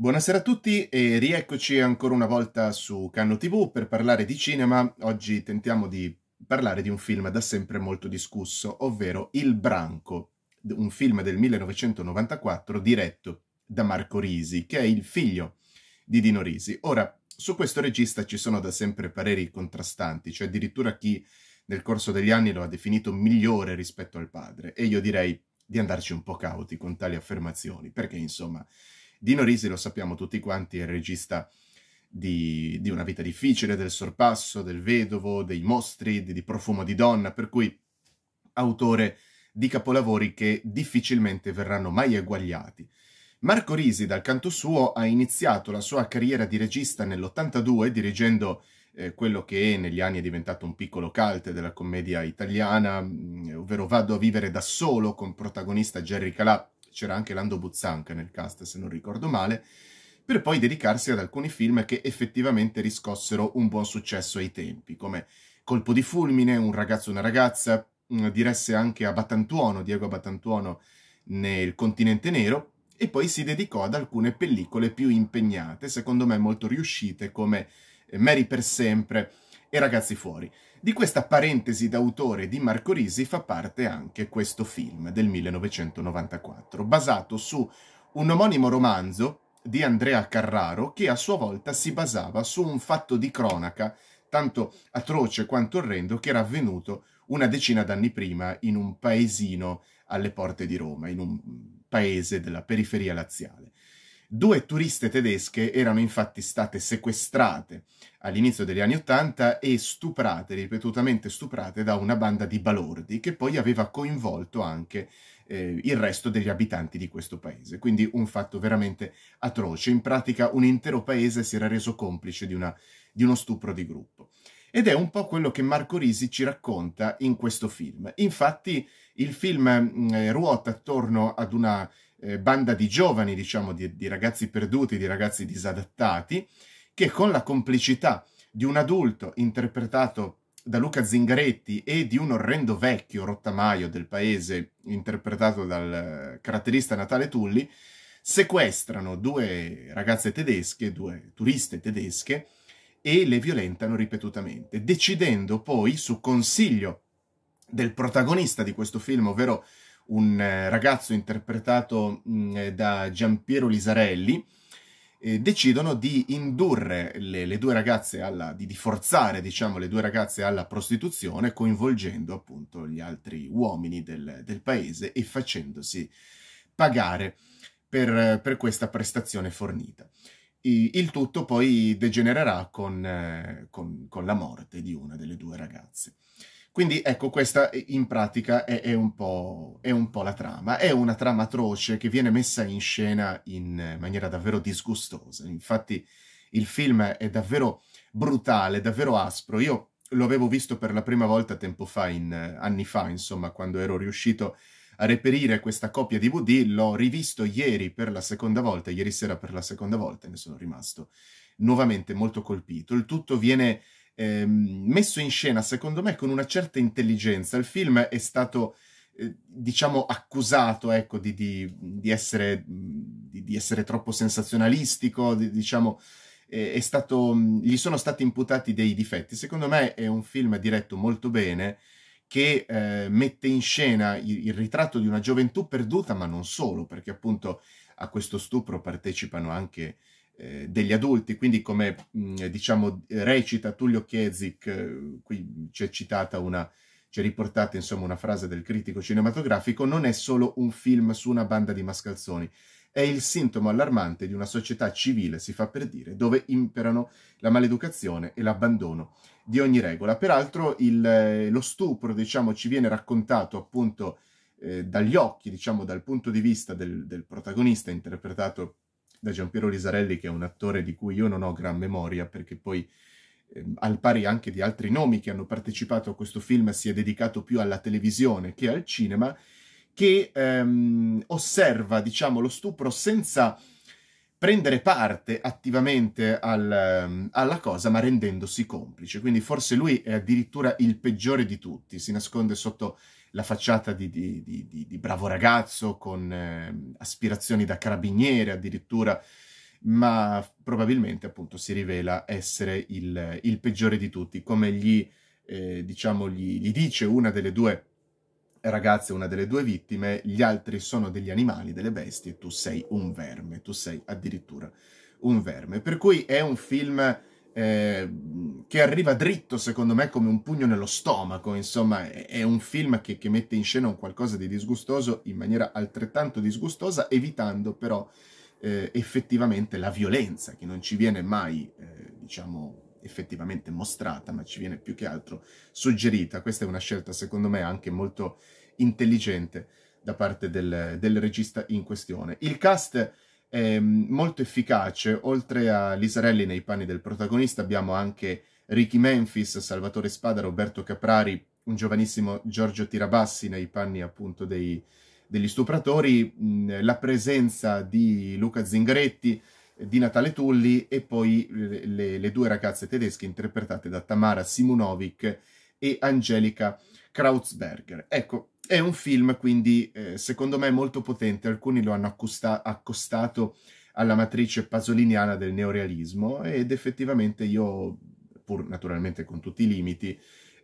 Buonasera a tutti e rieccoci ancora una volta su Canno TV per parlare di cinema. Oggi tentiamo di parlare di un film da sempre molto discusso, ovvero Il Branco, un film del 1994 diretto da Marco Risi, che è il figlio di Dino Risi. Ora, su questo regista ci sono da sempre pareri contrastanti, cioè addirittura chi nel corso degli anni lo ha definito migliore rispetto al padre, e io direi di andarci un po' cauti con tali affermazioni, perché insomma Dino Risi, lo sappiamo tutti quanti, è il regista di, di Una vita difficile, del sorpasso, del vedovo, dei mostri, di, di Profumo di donna, per cui autore di capolavori che difficilmente verranno mai eguagliati. Marco Risi, dal canto suo, ha iniziato la sua carriera di regista nell'82 dirigendo eh, quello che negli anni è diventato un piccolo cult della commedia italiana, mm, ovvero Vado a vivere da solo con protagonista Jerry Calà c'era anche Lando Buzzanca nel cast se non ricordo male, per poi dedicarsi ad alcuni film che effettivamente riscossero un buon successo ai tempi, come Colpo di fulmine, Un ragazzo e una ragazza, mm, diresse anche a Battantuono, Diego Battantuono nel Continente Nero, e poi si dedicò ad alcune pellicole più impegnate, secondo me molto riuscite, come Mary per sempre e Ragazzi fuori. Di questa parentesi d'autore di Marco Risi fa parte anche questo film del 1994, basato su un omonimo romanzo di Andrea Carraro che a sua volta si basava su un fatto di cronaca tanto atroce quanto orrendo che era avvenuto una decina d'anni prima in un paesino alle porte di Roma, in un paese della periferia laziale. Due turiste tedesche erano infatti state sequestrate all'inizio degli anni Ottanta e stuprate, ripetutamente stuprate, da una banda di balordi che poi aveva coinvolto anche eh, il resto degli abitanti di questo paese. Quindi un fatto veramente atroce. In pratica un intero paese si era reso complice di, una, di uno stupro di gruppo. Ed è un po' quello che Marco Risi ci racconta in questo film. Infatti il film mh, mm, eh, ruota attorno ad una eh, banda di giovani, diciamo, di, di ragazzi perduti, di ragazzi disadattati, che con la complicità di un adulto interpretato da Luca Zingaretti e di un orrendo vecchio rottamaio del paese interpretato dal eh, caratterista Natale Tulli, sequestrano due ragazze tedesche, due turiste tedesche, e le violentano ripetutamente, decidendo poi, su consiglio del protagonista di questo film, ovvero un eh, ragazzo interpretato mm, eh, da Giampiero Lisarelli, eh, decidono di indurre le, le due ragazze alla, di, di, forzare, diciamo, le due ragazze alla prostituzione, coinvolgendo appunto gli altri uomini del, del paese e facendosi pagare per, per questa prestazione fornita. il tutto poi degenererà con, con, con la morte di una delle due ragazze. Quindi ecco, questa eh, in pratica è, è, un è, un po', la trama. È una trama atroce che viene messa in scena in maniera davvero disgustosa. Infatti il film è davvero brutale, davvero aspro. Io lo avevo visto per la prima volta tempo fa, in, anni fa, insomma, quando ero riuscito a reperire questa copia DVD. L'ho rivisto ieri per la seconda volta, ieri sera per la seconda volta, e ne sono rimasto nuovamente molto colpito. Il tutto viene eh, messo in scena, secondo me, con una certa intelligenza. Il film è stato, eh, diciamo, accusato ecco, di, di, di, essere, di, essere, troppo sensazionalistico, diciamo, eh, stato, gli sono stati imputati dei difetti. Secondo me è un film diretto molto bene che eh, mette in scena il, il ritratto di una gioventù perduta, ma non solo, perché appunto a questo stupro partecipano anche eh, degli adulti, quindi come mm, diciamo recita Tullio Chiesic, eh, qui c'è citata una, c'è riportata insomma una frase del critico cinematografico, non è solo un film su una banda di mascalzoni, è il sintomo allarmante di una società civile, si fa per dire, dove imperano la maleducazione e l'abbandono di ogni regola. Peraltro il, eh, lo stupro, diciamo, ci viene raccontato appunto eh, dagli occhi, diciamo, dal punto di vista del, del protagonista interpretato da Giampiero Lisarelli, che è un attore di cui io non ho gran memoria, perché poi eh, al pari anche di altri nomi che hanno partecipato a questo film, si è dedicato più alla televisione che al cinema, che ehm, osserva, diciamo, lo stupro senza prendere parte attivamente al, ehm, alla cosa, ma rendendosi complice. Quindi forse lui è addirittura il peggiore di tutti, si nasconde sotto la facciata di, di, di, di bravo ragazzo con eh, aspirazioni da carabiniere addirittura, ma probabilmente appunto si rivela essere il, il peggiore di tutti, come gli, eh, diciamo, gli, gli dice una delle due ragazza è una delle due vittime, gli altri sono degli animali, delle bestie, tu sei un verme, tu sei addirittura un verme. Per cui è un film eh, che arriva dritto, secondo me, come un pugno nello stomaco, insomma, è, un film che, che mette in scena un qualcosa di disgustoso in maniera altrettanto disgustosa, evitando però eh, effettivamente la violenza, che non ci viene mai, eh, diciamo, effettivamente mostrata, ma ci viene più che altro suggerita. Questa è una scelta, secondo me, anche molto intelligente da parte del, del regista in questione. Il cast è mm, molto efficace, oltre a Lisarelli nei panni del protagonista abbiamo anche Ricky Memphis, Salvatore Spada, Roberto Caprari, un giovanissimo Giorgio Tirabassi nei panni appunto dei, degli stupratori, mm, la presenza di Luca Zingaretti, di Natale Tulli e poi le, le due ragazze tedesche interpretate da Tamara Simunovic e Angelica Krautsberger. Ecco, è un film quindi eh, secondo me molto potente, alcuni lo hanno accosta- accostato alla matrice pasoliniana del neorealismo ed effettivamente io, pur naturalmente con tutti i limiti,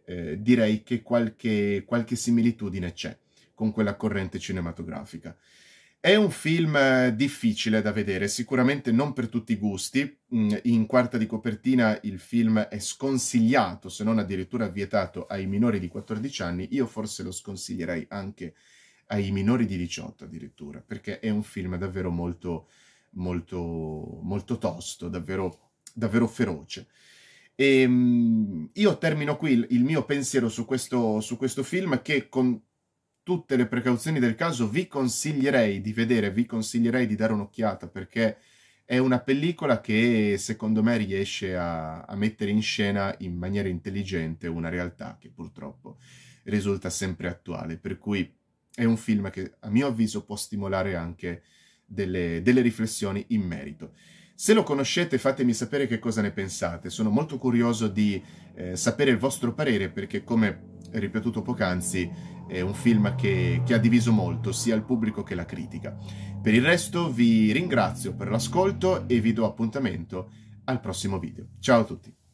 eh, direi che qualche, qualche similitudine c'è con quella corrente cinematografica. È un film eh, difficile da vedere, sicuramente non per tutti i gusti. Mm, in quarta di copertina il film è sconsigliato, se non addirittura vietato, ai minori di 14 anni. Io forse lo sconsiglierei anche ai minori di 18 addirittura, perché è un film davvero molto, molto, molto tosto, davvero, davvero feroce. E ehm, io termino qui il, mio pensiero su questo, su questo film che con tutte le precauzioni del caso vi consiglierei di vedere, vi consiglierei di dare un'occhiata perché è una pellicola che secondo me riesce a, a mettere in scena in maniera intelligente una realtà che purtroppo risulta sempre attuale, per cui è un film che a mio avviso può stimolare anche delle, delle riflessioni in merito. Se lo conoscete fatemi sapere che cosa ne pensate, sono molto curioso di eh, sapere il vostro parere perché come ripetuto poc'anzi, è un film che, che ha diviso molto sia il pubblico che la critica. Per il resto vi ringrazio per l'ascolto e vi do appuntamento al prossimo video. Ciao a tutti!